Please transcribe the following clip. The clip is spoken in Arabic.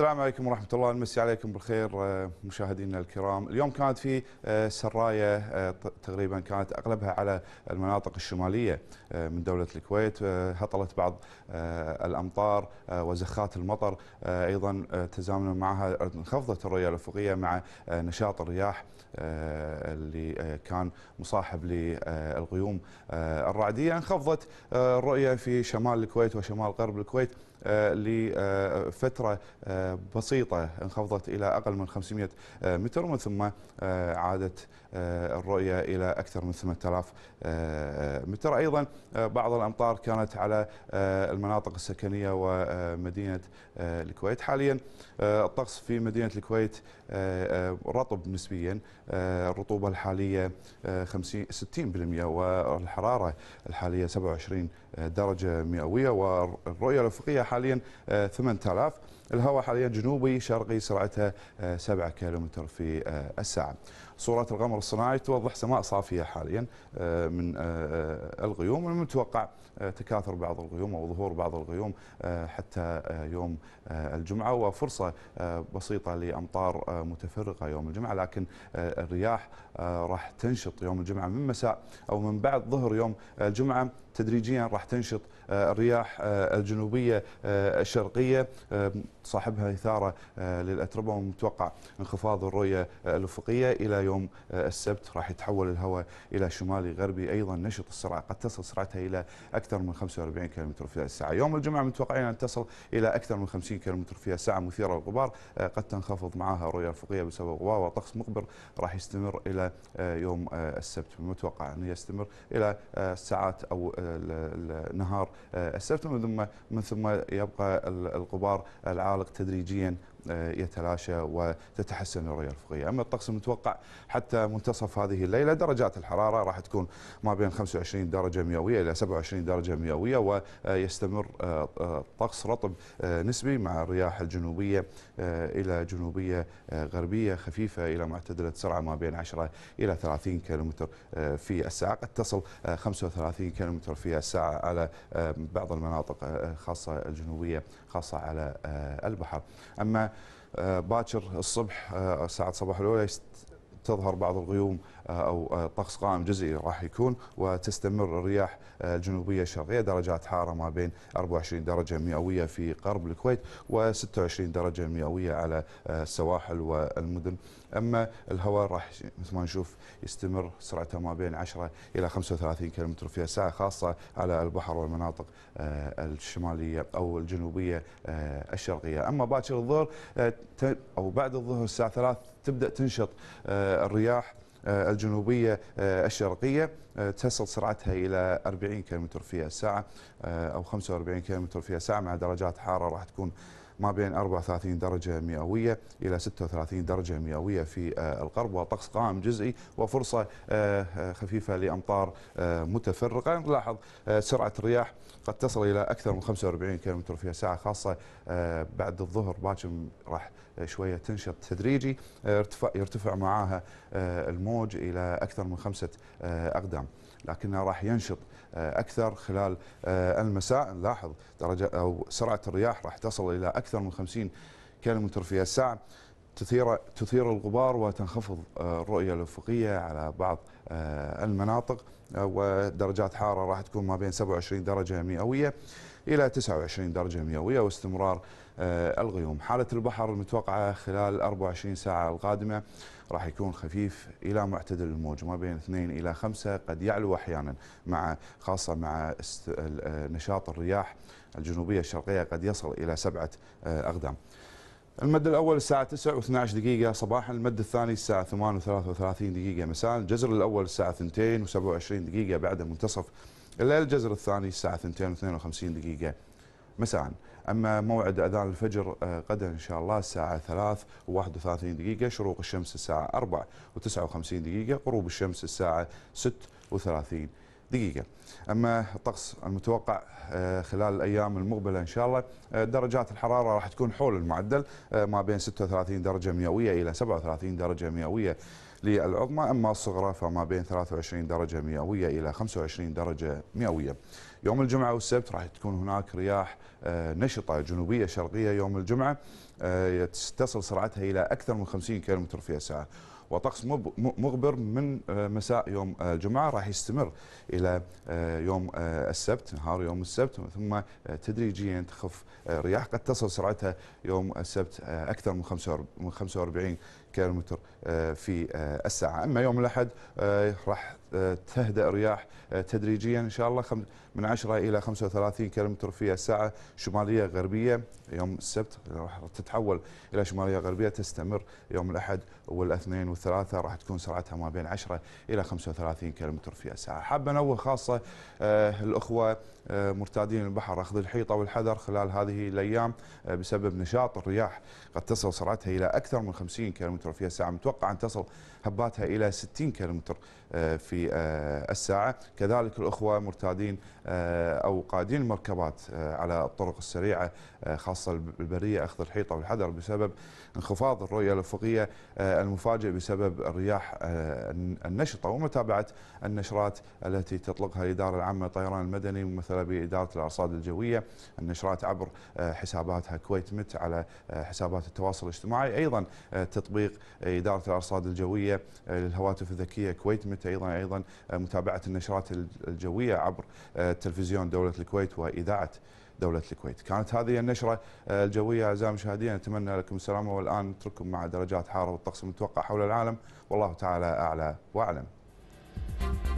السلام عليكم ورحمة الله نمسي عليكم بالخير آه، مشاهدينا الكرام اليوم كانت في آه، سراية آه، تقريبا كانت أغلبها على المناطق الشمالية من دولة الكويت هطلت بعض الأمطار وزخات المطر أيضا تزامنا معها انخفضت الرؤية الأفقية مع نشاط الرياح اللي كان مصاحب للغيوم الرعدية انخفضت الرؤية في شمال الكويت وشمال غرب الكويت آه، لفترة آه، بسيطة انخفضت إلى أقل من 500 آه، متر ومن ثم عادت الرؤية إلى أكثر من 8000 متر أيضا بعض الأمطار كانت على المناطق السكنية ومدينة الكويت حاليا الطقس في مدينة الكويت رطب نسبيا الرطوبة الحالية 60% والحرارة الحالية 27 درجة مئوية والرؤية الأفقية حاليا 8000 آه، الهواء حاليا جنوبي شرقي سرعتها 7 آه، كيلومتر في آه، الساعة صورة القمر الصناعي توضح سماء صافية حاليا آه، من الغيوم المتوقع تكاثر بعض الغيوم أو ظهور بعض الغيوم حتى يوم الجمعة وفرصة بسيطة لأمطار متفرقة يوم الجمعة لكن الرياح راح تنشط يوم الجمعة من مساء أو من بعد ظهر يوم الجمعة تدريجيا راح تنشط الرياح الجنوبية الشرقية صاحبها إثارة آه، للأتربة ومتوقع انخفاض الرؤية آه، الأفقية إلى يوم آه، السبت راح يتحول الهواء إلى شمالي غربي أيضا نشط السرعة قد تصل سرعتها إلى أكثر من 45 كم في الساعة يوم الجمعة متوقعين أن تصل إلى أكثر من 50 كم في الساعة مثيرة للغبار قد تنخفض معها الرؤية الأفقية بسبب غبار وطقس مقبر راح يستمر إلى يوم السبت متوقع أن يستمر إلى الساعات أو نهار السبت من ثم من ثم يبقى الغبار العام يتعالج تدريجيا يتلاشى وتتحسن الرؤية الأفقية أما الطقس المتوقع حتى منتصف هذه الليلة درجات الحرارة راح تكون ما بين 25 درجة مئوية إلى 27 درجة مئوية ويستمر آه، آه، طقس رطب آه، نسبي مع الرياح الجنوبية إلى جنوبية غربية خفيفة إلى معتدلة سرعة ما بين 10 إلى 30 كيلومتر في الساعة قد تصل 35 كيلومتر في الساعة على بعض المناطق خاصة الجنوبية خاصة على البحر أما آه، باكر الصبح آه، ساعه صباح الاولى تظهر بعض الغيوم او طقس قائم جزئي راح يكون وتستمر الرياح الجنوبيه الشرقيه درجات حاره ما بين 24 درجه مئويه في غرب الكويت و26 درجه مئويه على السواحل والمدن اما الهواء راح مثل ما نشوف يستمر سرعته ما بين 10 الى 35 كم في الساعه خاصه على البحر والمناطق آه، الشماليه او الجنوبيه آه، الشرقيه اما باكر الظهر آه، او بعد الظهر الساعه 3 تبدا تنشط الرياح آه، الجنوبية آه، الشرقية آه، تصل سرعتها إلى 40 كم في الساعة أو 45 كم في الساعة مع درجات حارة راح تكون ما بين 34 درجة مئوية إلى 36 درجة مئوية في الغرب وطقس قائم جزئي وفرصة خفيفة لأمطار متفرقة نلاحظ سرعة الرياح قد تصل إلى أكثر من 45 كم في الساعة خاصة بعد الظهر باكر راح شوية تنشط تدريجي ارتفع, آه، يرتفع معها آه، الموج إلى أكثر من خمسة آه، أقدام لكنه راح ينشط اكثر خلال المساء نلاحظ درجه او سرعه الرياح راح تصل الى اكثر من 50 كيلومتر في الساعه تثير تثير الغبار وتنخفض الرؤيه الافقيه على بعض المناطق ودرجات حاره راح تكون ما بين 27 درجه مئويه إلى 29 درجة مئوية واستمرار آه، الغيوم حالة البحر المتوقعة خلال 24 ساعة القادمة راح يكون خفيف إلى معتدل الموج ما بين 2 إلى 5 قد يعلو أحيانا مع خاصة مع آه، نشاط الرياح الجنوبية الشرقية قد يصل إلى سبعة آه، أقدام المد الأول الساعة 9 و12 دقيقة صباحا المد الثاني الساعة 8 و33 دقيقة مساء الجزر الأول الساعة 2 و27 دقيقة بعد منتصف الجزر الثاني الساعة 2 52 دقيقة مساء أما موعد أذان الفجر آه، غدا إن شاء الله الساعة 3 و31 دقيقة شروق الشمس الساعة 4 و59 دقيقة غروب الشمس الساعة 6 و30 دقيقة أما الطقس المتوقع آه، خلال الأيام المقبلة إن شاء الله آه، درجات الحرارة راح تكون حول المعدل آه، ما بين 36 درجة مئوية إلى 37 درجة مئوية للعظمى أما الصغرى فما بين 23 درجة مئوية إلى 25 درجة مئوية يوم الجمعة والسبت راح تكون هناك رياح نشطة جنوبية شرقية يوم الجمعة تصل سرعتها إلى أكثر من 50 كيلومتر في الساعة وطقس مغبر من آه، مساء يوم الجمعة آه، راح يستمر إلى آه، يوم السبت نهار يوم السبت ثم تدريجيا تخف رياح قد تصل سرعتها يوم السبت أكثر من 45 كيلومتر آه، في آه، الساعة أما يوم الأحد آه، راح تهدأ الرياح تدريجيا إن شاء الله من 10 إلى 35 كيلومتر في الساعة شمالية غربية يوم السبت راح تتحول إلى شمالية غربية تستمر يوم الأحد والاثنين والثلاثة راح تكون سرعتها ما بين 10 إلى 35 كيلومتر في الساعة حاب أنوه خاصة الأخوة مرتادين البحر أخذ الحيطة والحذر خلال هذه الأيام بسبب نشاط الرياح قد تصل سرعتها إلى أكثر من 50 كيلومتر كيلومتر في الساعة متوقع أن تصل هباتها إلى 60 كيلومتر آه، في آه، الساعة كذلك الأخوة مرتادين آه، أو قادين المركبات على الطرق السريعة خاصة البرية أخذ الحيطة والحذر بسبب انخفاض الرؤية الأفقية المفاجئ بسبب الرياح النشطة ومتابعة النشرات التي تطلقها الإدارة العامة للطيران المدني ممثلة بإدارة الأرصاد الجوية النشرات عبر حساباتها كويت مت على حسابات التواصل الاجتماعي أيضا تطبيق تطبيق إدارة الأرصاد الجوية آه، للهواتف الذكية كويت مت أيضا أيضا آه، متابعة النشرات الجوية عبر آه، تلفزيون دولة الكويت وإذاعة دولة الكويت كانت هذه النشرة الجوية أعزائي المشاهدين أتمنى لكم السلامة والآن نترككم مع درجات حارة والطقس المتوقع حول العالم والله تعالى أعلى وأعلم